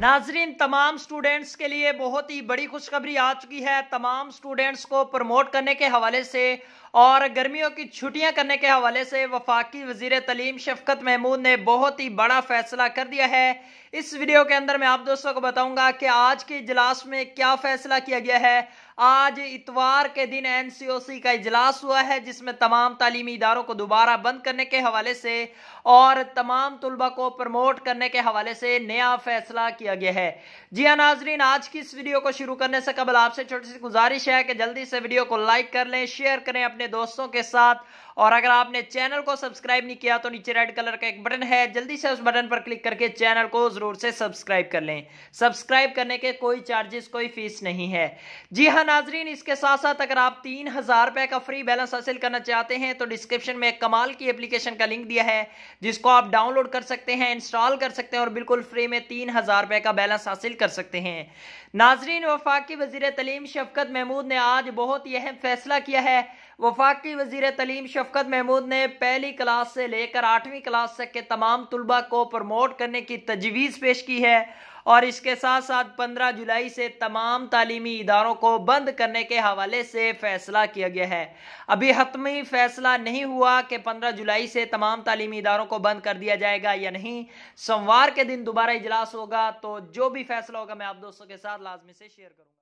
नाजरीन तमाम स्टूडेंट्स के लिए बहुत ही बड़ी खुशखबरी आ चुकी है तमाम स्टूडेंट्स को प्रमोट करने के हवाले से और गर्मियों की छुट्टियां करने के हवाले से वफाकी वजीर तलीम शफकत महमूद ने बहुत ही बड़ा फैसला कर दिया है इस वीडियो के अंदर मैं आप दोस्तों को बताऊंगा कि आज के इजलास में क्या फैसला किया गया है आज इतवार के दिन एन सी ओ सी का इजलास हुआ है जिसमें तमाम तालीमी इदारों को दोबारा बंद करने के हवाले से और तमाम तलबा को प्रमोट करने के हवाले से नया फैसला किया गया है जी हाँ नाजरीन आज की इस वीडियो को शुरू करने से कबल आपसे छोटी सी गुजारिश है कि जल्दी से वीडियो को लाइक कर लें शेयर करें अपने अपने दोस्तों के साथ और अगर आपने चैनल को सब्सक्राइब नहीं किया तो नीचे रेड कलर का एक बटन है जल्दी से उस बटन पर क्लिक करके चैनल को जरूर से सब्सक्राइब कर लें सब्सक्राइब करने के कोई चार्जेस कोई फीस नहीं है जी हाँ नाजरीन इसके साथ साथ अगर आप तीन हजार रुपए का फ्री बैलेंस हासिल करना चाहते हैं तो डिस्क्रिप्शन में एक कमाल की एप्लीकेशन का लिंक दिया है जिसको आप डाउनलोड कर सकते हैं इंस्टॉल कर सकते हैं और बिल्कुल फ्री में तीन हजार रुपए का बैलेंस हासिल कर सकते हैं नाजरीन वफाकी वजीर तलीम शफकत महमूद ने आज बहुत ही अहम फैसला किया है वफाकी वजीर तलीम शफकत महमूद ने पहली क्लास से लेकर आठवीं क्लास तक के तमाम तलबा को प्रमोट करने की तजवीज़ पेश की है और इसके साथ साथ 15 जुलाई से तमाम तालीमी इदारों को बंद करने के हवाले से फैसला किया गया है अभी हतमी फैसला नहीं हुआ कि 15 जुलाई से तमाम तालीमी इदारों को बंद कर दिया जाएगा या नहीं सोमवार के दिन दोबारा इजलास होगा तो जो भी फैसला होगा मैं आप दोस्तों के साथ लाजमी से शेयर करूँगा